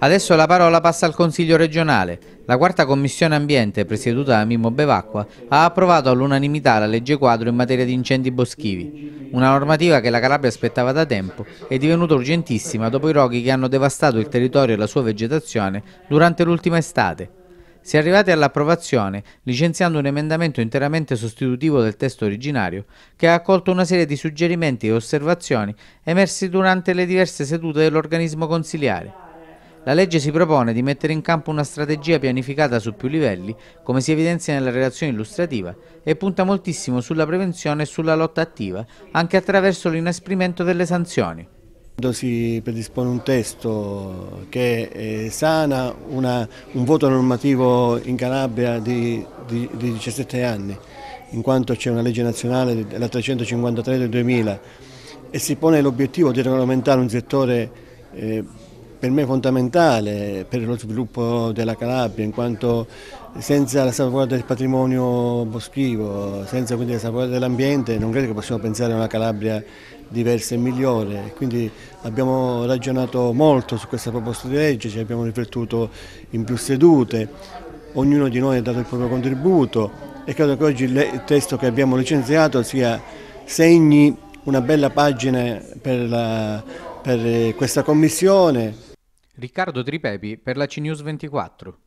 Adesso la parola passa al Consiglio regionale. La quarta commissione ambiente, presieduta da Mimmo Bevacqua, ha approvato all'unanimità la legge quadro in materia di incendi boschivi, una normativa che la Calabria aspettava da tempo è divenuta urgentissima dopo i roghi che hanno devastato il territorio e la sua vegetazione durante l'ultima estate. Si è arrivati all'approvazione licenziando un emendamento interamente sostitutivo del testo originario che ha accolto una serie di suggerimenti e osservazioni emersi durante le diverse sedute dell'organismo consiliare. La legge si propone di mettere in campo una strategia pianificata su più livelli, come si evidenzia nella relazione illustrativa, e punta moltissimo sulla prevenzione e sulla lotta attiva, anche attraverso l'inasprimento delle sanzioni. Quando si predispone un testo che eh, sana una, un voto normativo in Calabria di, di, di 17 anni, in quanto c'è una legge nazionale, la 353 del 2000, e si pone l'obiettivo di regolamentare un settore eh, per me fondamentale per lo sviluppo della Calabria, in quanto senza la salvaguardia del patrimonio boschivo, senza quindi la salvaguardia dell'ambiente, non credo che possiamo pensare a una Calabria diversa e migliore. Quindi abbiamo ragionato molto su questa proposta di legge, ci abbiamo riflettuto in più sedute, ognuno di noi ha dato il proprio contributo e credo che oggi il testo che abbiamo licenziato sia segni una bella pagina per, la, per eh, questa commissione Riccardo Tripepi per la CNews 24.